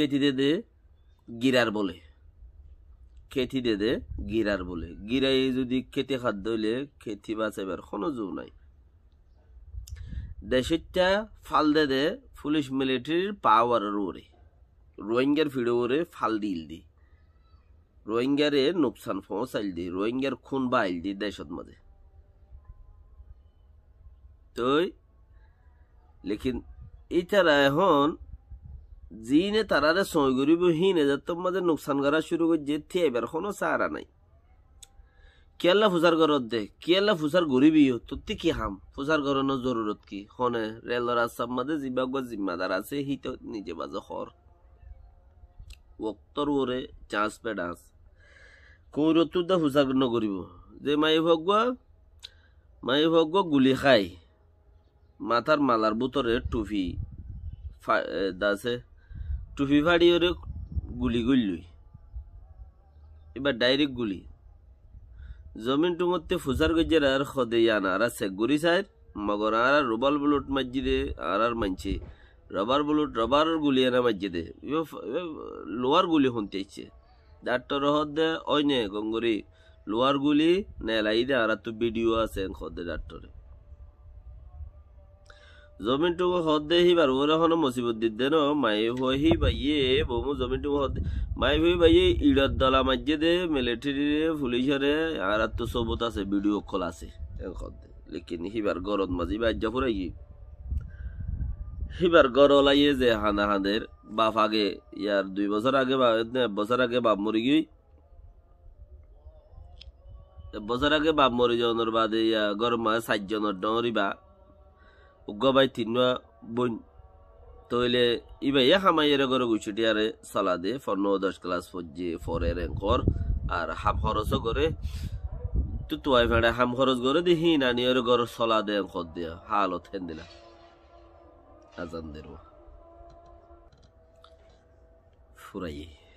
Katie দে দে গিরার বলে খেতি দে দে গিরার বলে গিরাই যদি খেতে খাদ্য হইলে খেতি বাঁচাইবার কোনো জো নাই দেশেরটা ফাল দে দে পুলিশ মিলিটারির পাওয়ার রোরে রোহিঙ্গার ফিডো ওরে ফাল দিল দি রোহিঙ্গারে নোকসান ফসাইল দি রোহিঙ্গার খুন বাইল দি দেশত মাঝে তই লেকিন ইতারা এখন জিনে তারারে সই করিব হিনে যে তোমাদের নোকসান করা শুরু করে যে থিয়ে এবার কোনো সারা নাই কেলা ফুজার গরত দে কেলা ফুজার গরিবি তি কি হাম ফুজার গরনের জরুরত কি হনে রেলর আসাম মাদে জিবাগ জিম্মাদার আছে সি হিত নিজে বাজে হর ওক্তর ওরে চাঁস পে ডাঁস দা ফুজার নগরিব যে মাই ভগুয়া মাই ভগুয়া গুলি খায় মাথার মালার বুতরে টুপি দাসে টুপি ফাড়িয়ে গুলি করলই এবার ডাইরেক্ট গুলি জমিন টু ফুজার গজ্জার আর সদে ইয়ান আর আছে গুড়ি সাইর মগর আর আর রুবাল বুলুট মার্জি দে আর আর মানছে রবার বুলুট রবার গুলি আনা মার্জি দে লোয়ার গুলি শুনতে ইচ্ছে ডাক্তর রহত দে ওই নে গঙ্গরি লোয়ার গুলি নেলাই দে আর তো ভিডিও আছে সদে ডাক্তরে জমিনটো সদেহি বাৰুখন মচিবদিত দে ন মায়ে হৈ বাইয়ে বমু জমিনটো মায়ে হৈ বাইয়ে ইৰত ডলা মাৰিয়ে দে মেলেথিৰে ফুলিঝৰে আৰাতটো চবত আছে বিডিঅ' অকল আছে লেকিন সিবাৰ ঘৰত মাজি বাধ্য ফুৰাই কি সিবাৰ ঘৰ ওলাইয়ে যে হানা হানেৰ বাপ আগে ইয়াৰ দুই বছৰ আগে বা এবছৰ আগে বাপ মৰি গৈ এবছৰ আগে বাপ মৰি যোৱাৰ বাদে ইয়াৰ ঘৰ মাজে চাৰিজনৰ ডৰিবা উগ্গবাই তিনুয়া বইন তইলে ইবে ইয়া ঘরে গুছুটি গুছুটিয়ারে সালা দে ফর ন দশ ক্লাস ফজ্জে ফরে কর আর হাম খরচও করে তো তোয়াই ভেড়া হাম খরচ করে দি হিন আনিয়র গর সলা দে খদ দে হাল ওঠেন দিলা আজান দেরো ফুরাই